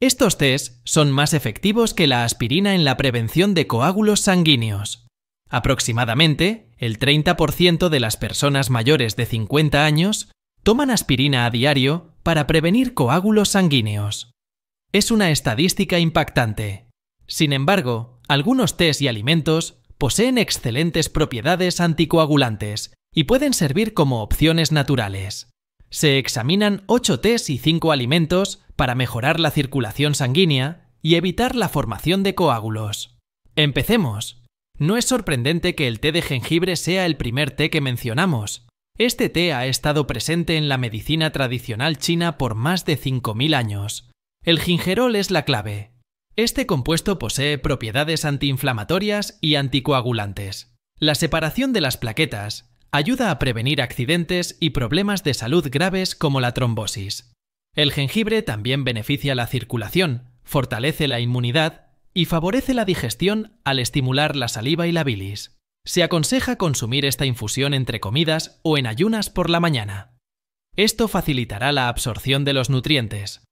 Estos test son más efectivos que la aspirina en la prevención de coágulos sanguíneos. Aproximadamente, el 30% de las personas mayores de 50 años toman aspirina a diario para prevenir coágulos sanguíneos. Es una estadística impactante. Sin embargo, algunos test y alimentos poseen excelentes propiedades anticoagulantes y pueden servir como opciones naturales. Se examinan 8 tés y 5 alimentos para mejorar la circulación sanguínea y evitar la formación de coágulos. Empecemos. No es sorprendente que el té de jengibre sea el primer té que mencionamos. Este té ha estado presente en la medicina tradicional china por más de 5.000 años. El gingerol es la clave. Este compuesto posee propiedades antiinflamatorias y anticoagulantes. La separación de las plaquetas Ayuda a prevenir accidentes y problemas de salud graves como la trombosis. El jengibre también beneficia la circulación, fortalece la inmunidad y favorece la digestión al estimular la saliva y la bilis. Se aconseja consumir esta infusión entre comidas o en ayunas por la mañana. Esto facilitará la absorción de los nutrientes,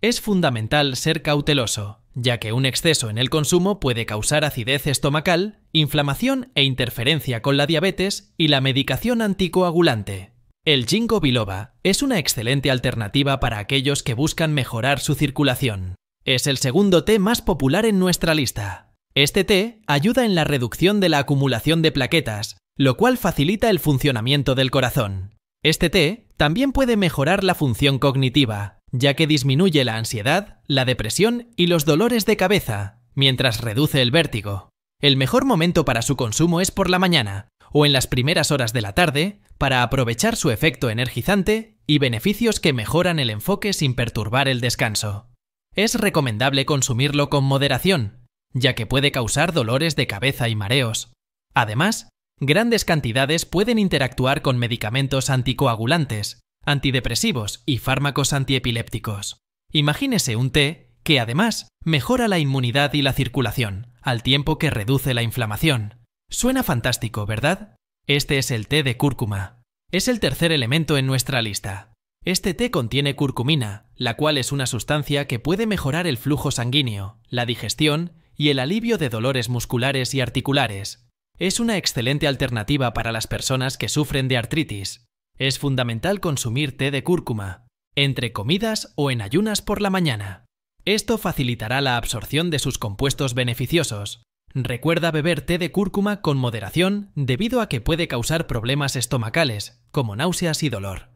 es fundamental ser cauteloso, ya que un exceso en el consumo puede causar acidez estomacal, inflamación e interferencia con la diabetes y la medicación anticoagulante. El ginkgo biloba es una excelente alternativa para aquellos que buscan mejorar su circulación. Es el segundo té más popular en nuestra lista. Este té ayuda en la reducción de la acumulación de plaquetas, lo cual facilita el funcionamiento del corazón. Este té también puede mejorar la función cognitiva, ya que disminuye la ansiedad, la depresión y los dolores de cabeza, mientras reduce el vértigo. El mejor momento para su consumo es por la mañana o en las primeras horas de la tarde para aprovechar su efecto energizante y beneficios que mejoran el enfoque sin perturbar el descanso. Es recomendable consumirlo con moderación, ya que puede causar dolores de cabeza y mareos. Además, grandes cantidades pueden interactuar con medicamentos anticoagulantes, antidepresivos y fármacos antiepilépticos. Imagínese un té que además mejora la inmunidad y la circulación, al tiempo que reduce la inflamación. Suena fantástico, ¿verdad? Este es el té de cúrcuma. Es el tercer elemento en nuestra lista. Este té contiene curcumina, la cual es una sustancia que puede mejorar el flujo sanguíneo, la digestión y el alivio de dolores musculares y articulares. Es una excelente alternativa para las personas que sufren de artritis, es fundamental consumir té de cúrcuma, entre comidas o en ayunas por la mañana. Esto facilitará la absorción de sus compuestos beneficiosos. Recuerda beber té de cúrcuma con moderación debido a que puede causar problemas estomacales, como náuseas y dolor.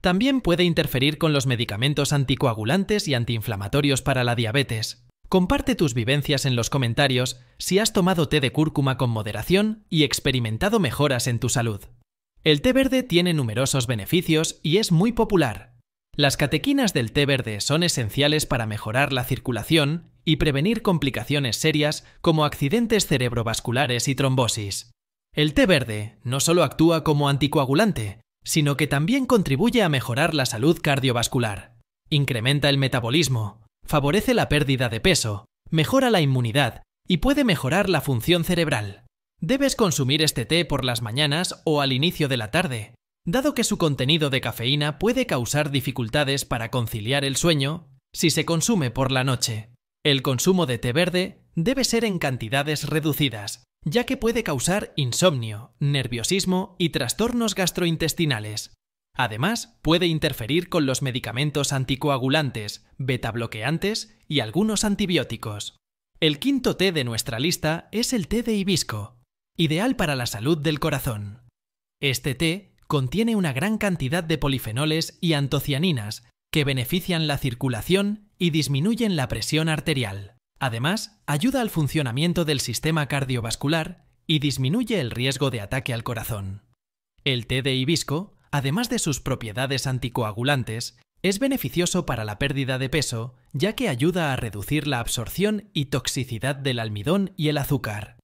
También puede interferir con los medicamentos anticoagulantes y antiinflamatorios para la diabetes. Comparte tus vivencias en los comentarios si has tomado té de cúrcuma con moderación y experimentado mejoras en tu salud. El té verde tiene numerosos beneficios y es muy popular. Las catequinas del té verde son esenciales para mejorar la circulación y prevenir complicaciones serias como accidentes cerebrovasculares y trombosis. El té verde no solo actúa como anticoagulante, sino que también contribuye a mejorar la salud cardiovascular. Incrementa el metabolismo, favorece la pérdida de peso, mejora la inmunidad y puede mejorar la función cerebral. Debes consumir este té por las mañanas o al inicio de la tarde, dado que su contenido de cafeína puede causar dificultades para conciliar el sueño si se consume por la noche. El consumo de té verde debe ser en cantidades reducidas, ya que puede causar insomnio, nerviosismo y trastornos gastrointestinales. Además, puede interferir con los medicamentos anticoagulantes, betabloqueantes y algunos antibióticos. El quinto té de nuestra lista es el té de hibisco, ideal para la salud del corazón. Este té contiene una gran cantidad de polifenoles y antocianinas que benefician la circulación y disminuyen la presión arterial. Además, ayuda al funcionamiento del sistema cardiovascular y disminuye el riesgo de ataque al corazón. El té de hibisco, además de sus propiedades anticoagulantes, es beneficioso para la pérdida de peso, ya que ayuda a reducir la absorción y toxicidad del almidón y el azúcar.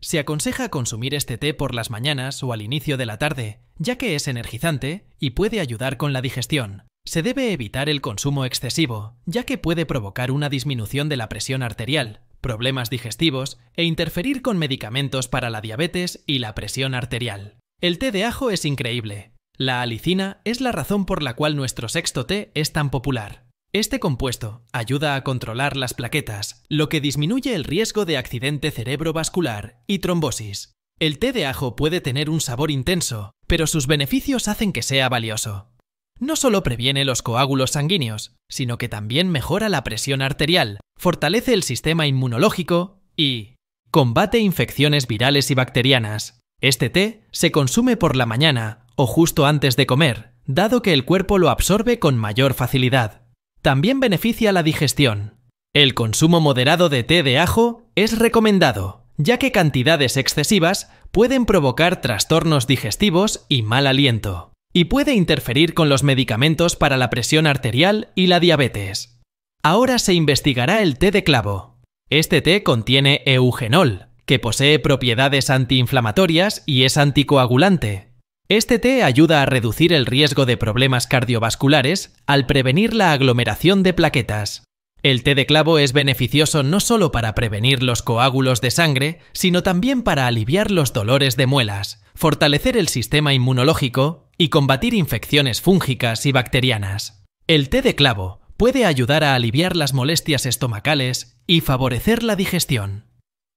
Se aconseja consumir este té por las mañanas o al inicio de la tarde, ya que es energizante y puede ayudar con la digestión. Se debe evitar el consumo excesivo, ya que puede provocar una disminución de la presión arterial, problemas digestivos e interferir con medicamentos para la diabetes y la presión arterial. El té de ajo es increíble. La alicina es la razón por la cual nuestro sexto té es tan popular. Este compuesto ayuda a controlar las plaquetas, lo que disminuye el riesgo de accidente cerebrovascular y trombosis. El té de ajo puede tener un sabor intenso, pero sus beneficios hacen que sea valioso. No solo previene los coágulos sanguíneos, sino que también mejora la presión arterial, fortalece el sistema inmunológico y combate infecciones virales y bacterianas. Este té se consume por la mañana o justo antes de comer, dado que el cuerpo lo absorbe con mayor facilidad. También beneficia la digestión. El consumo moderado de té de ajo es recomendado, ya que cantidades excesivas pueden provocar trastornos digestivos y mal aliento, y puede interferir con los medicamentos para la presión arterial y la diabetes. Ahora se investigará el té de clavo. Este té contiene eugenol, que posee propiedades antiinflamatorias y es anticoagulante, este té ayuda a reducir el riesgo de problemas cardiovasculares al prevenir la aglomeración de plaquetas. El té de clavo es beneficioso no solo para prevenir los coágulos de sangre, sino también para aliviar los dolores de muelas, fortalecer el sistema inmunológico y combatir infecciones fúngicas y bacterianas. El té de clavo puede ayudar a aliviar las molestias estomacales y favorecer la digestión.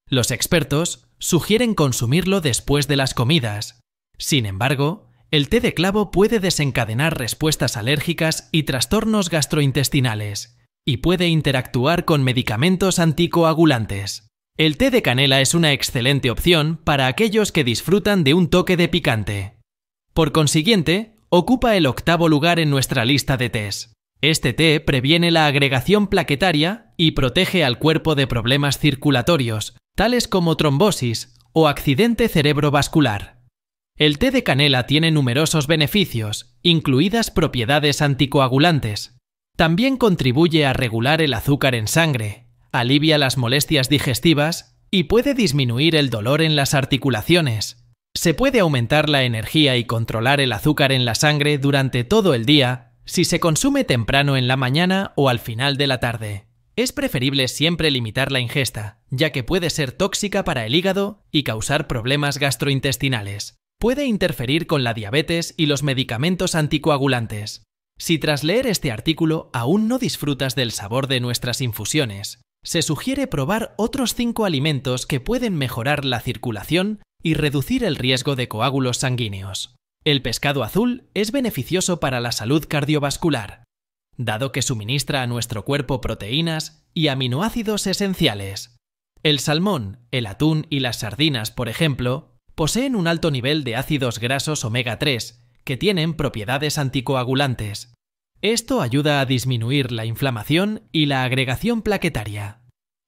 Los expertos sugieren consumirlo después de las comidas, sin embargo, el té de clavo puede desencadenar respuestas alérgicas y trastornos gastrointestinales, y puede interactuar con medicamentos anticoagulantes. El té de canela es una excelente opción para aquellos que disfrutan de un toque de picante. Por consiguiente, ocupa el octavo lugar en nuestra lista de tés. Este té previene la agregación plaquetaria y protege al cuerpo de problemas circulatorios, tales como trombosis o accidente cerebrovascular. El té de canela tiene numerosos beneficios, incluidas propiedades anticoagulantes. También contribuye a regular el azúcar en sangre, alivia las molestias digestivas y puede disminuir el dolor en las articulaciones. Se puede aumentar la energía y controlar el azúcar en la sangre durante todo el día si se consume temprano en la mañana o al final de la tarde. Es preferible siempre limitar la ingesta, ya que puede ser tóxica para el hígado y causar problemas gastrointestinales. Puede interferir con la diabetes y los medicamentos anticoagulantes. Si tras leer este artículo aún no disfrutas del sabor de nuestras infusiones, se sugiere probar otros cinco alimentos que pueden mejorar la circulación y reducir el riesgo de coágulos sanguíneos. El pescado azul es beneficioso para la salud cardiovascular, dado que suministra a nuestro cuerpo proteínas y aminoácidos esenciales. El salmón, el atún y las sardinas, por ejemplo, poseen un alto nivel de ácidos grasos omega 3, que tienen propiedades anticoagulantes. Esto ayuda a disminuir la inflamación y la agregación plaquetaria.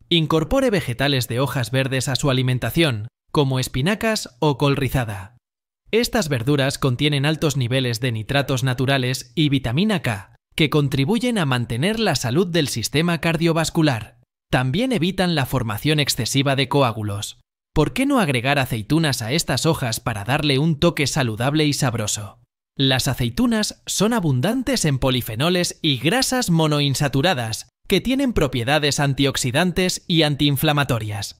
Incorpore vegetales de hojas verdes a su alimentación, como espinacas o col rizada. Estas verduras contienen altos niveles de nitratos naturales y vitamina K, que contribuyen a mantener la salud del sistema cardiovascular. También evitan la formación excesiva de coágulos. ¿Por qué no agregar aceitunas a estas hojas para darle un toque saludable y sabroso? Las aceitunas son abundantes en polifenoles y grasas monoinsaturadas, que tienen propiedades antioxidantes y antiinflamatorias.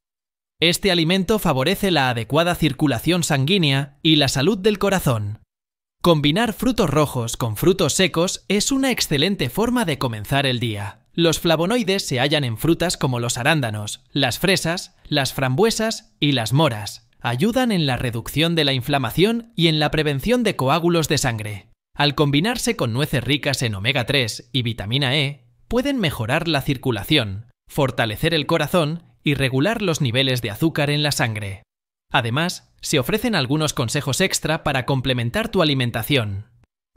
Este alimento favorece la adecuada circulación sanguínea y la salud del corazón. Combinar frutos rojos con frutos secos es una excelente forma de comenzar el día. Los flavonoides se hallan en frutas como los arándanos, las fresas, las frambuesas y las moras. Ayudan en la reducción de la inflamación y en la prevención de coágulos de sangre. Al combinarse con nueces ricas en omega 3 y vitamina E, pueden mejorar la circulación, fortalecer el corazón y regular los niveles de azúcar en la sangre. Además, se ofrecen algunos consejos extra para complementar tu alimentación.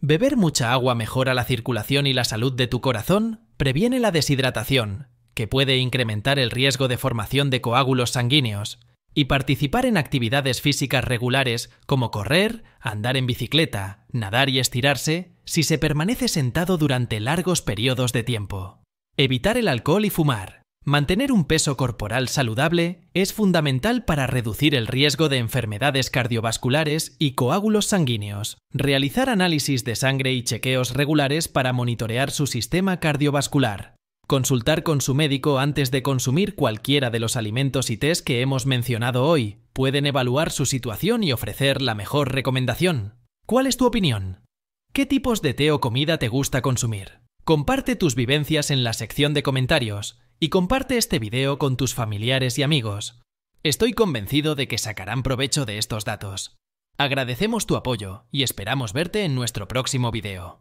¿Beber mucha agua mejora la circulación y la salud de tu corazón? Previene la deshidratación, que puede incrementar el riesgo de formación de coágulos sanguíneos, y participar en actividades físicas regulares como correr, andar en bicicleta, nadar y estirarse, si se permanece sentado durante largos periodos de tiempo. Evitar el alcohol y fumar. Mantener un peso corporal saludable es fundamental para reducir el riesgo de enfermedades cardiovasculares y coágulos sanguíneos. Realizar análisis de sangre y chequeos regulares para monitorear su sistema cardiovascular. Consultar con su médico antes de consumir cualquiera de los alimentos y test que hemos mencionado hoy. Pueden evaluar su situación y ofrecer la mejor recomendación. ¿Cuál es tu opinión? ¿Qué tipos de té o comida te gusta consumir? Comparte tus vivencias en la sección de comentarios y comparte este video con tus familiares y amigos. Estoy convencido de que sacarán provecho de estos datos. Agradecemos tu apoyo y esperamos verte en nuestro próximo video.